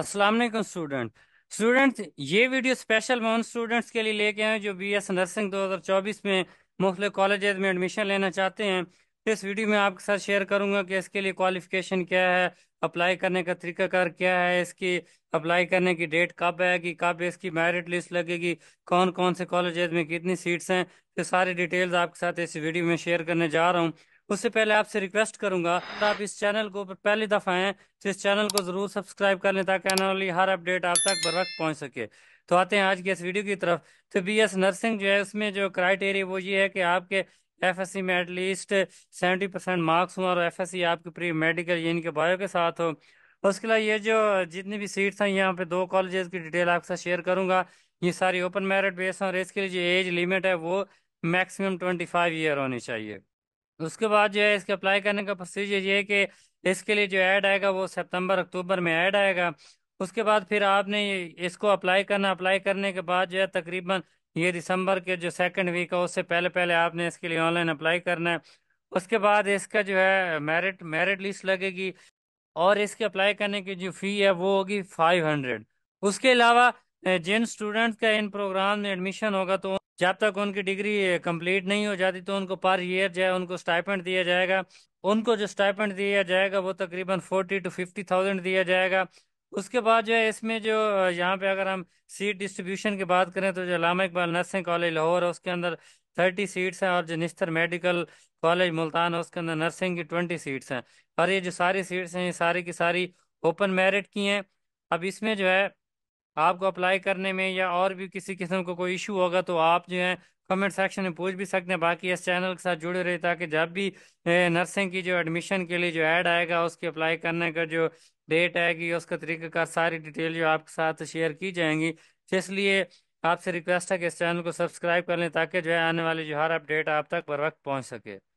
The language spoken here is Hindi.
अस्सलाम वालेकुम स्टूडेंट स्टूडेंट्स ये वीडियो स्पेशल मैं उन स्टूडेंट्स के लिए लेके आए जो बी एस नर्सिंग दो हज़ार चौबीस में मुख्तु कॉलेज में एडमिशन लेना चाहते हैं तो इस वीडियो में आपके साथ शेयर करूंगा कि इसके लिए क्वालिफिकेशन क्या है अप्लाई करने का कार क्या है इसकी अप्लाई करने की डेट कब आएगी कब इसकी मेरिट लिस्ट लगेगी कौन कौन से कॉलेज में कितनी सीट्स हैं तो सारी डिटेल्स आपके साथ इस वीडियो में शेयर करने जा रहा हूँ उससे पहले आपसे रिक्वेस्ट करूंगा आप इस चैनल को पहली दफ़ा आए तो इस चैनल को ज़रूर सब्सक्राइब कर लें ताकि आने वाली हर अपडेट आप तक बर वक्त पहुँच सके तो आते हैं आज की इस वीडियो की तरफ तो बी एस नर्सिंग जो है उसमें जो क्राइटेरिया वो ये है कि आपके एफ एस सी में एटलीस्ट सेवेंटी परसेंट मार्क्स हों और एफ एस सी आपकी प्री मेडिकल यानी कि बायो के साथ हो उसके अलावा ये जो जितनी भी सीट्स हैं यहाँ पे दो कॉलेजेस की डिटेल आपके साथ शेयर करूँगा ये सारी ओपन मेरिट बेस हैं और इसके लिए जो एज लिमिट है वो मैक्सिमम ट्वेंटी फाइव ईयर होनी चाहिए उसके बाद जो है इसके अप्लाई करने का प्रोसीजर ये है कि इसके लिए जो ऐड आएगा वो सितंबर अक्टूबर में ऐड आएगा उसके बाद फिर आपने इसको अप्लाई करना अप्लाई करने के बाद जो है तकरीबन ये दिसंबर के जो सेकंड वीक है उससे पहले पहले आपने इसके लिए ऑनलाइन अप्लाई करना है उसके बाद इसका जो है मेरिट मेरिट लिस्ट लगेगी और इसके अप्लाई करने की जो फ़ी है वो होगी फाइव हंड्रेड उसके अलावा जिन स्टूडेंट्स का इन प्रोग्राम में एडमिशन होगा तो जब तक उनकी डिग्री कंप्लीट नहीं हो जाती तो उनको पर ईयर जो है उनको स्टाइपेंट दिया जाएगा उनको जो स्टाइपेंट दिया जाएगा वो तकरीबन फोर्टी टू फिफ्टी थाउजेंड दिया जाएगा उसके बाद जो है इसमें जो यहाँ पे अगर हम सीट डिस्ट्रीब्यूशन की बात करें तो जो लामा इकबाल नर्सिंग कॉलेज लाहौर है उसके अंदर थर्टी सीट्स हैं और जो निस्तर मेडिकल कॉलेज मुल्तान है उसके अंदर नर्सिंग की ट्वेंटी सीट्स हैं और ये जो सारी सीट्स हैं ये सारी की सारी ओपन मेरिट की हैं अब इसमें जो है आपको अप्लाई करने में या और भी किसी किस्म को कोई इशू होगा तो आप जो है कमेंट सेक्शन में पूछ भी सकते हैं बाकी इस चैनल के साथ जुड़े रहे ताकि जब भी नर्सिंग की जो एडमिशन के लिए जो ऐड आएगा उसकी अप्लाई करने का जो डेट आएगी उसका का सारी डिटेल जो आपके साथ शेयर की जाएंगी इसलिए आपसे रिक्वेस्ट है कि इस चैनल को सब्सक्राइब कर लें ताकि जो है आने वाली जो हर अपडेट आप तक बर वक्त पहुँच सके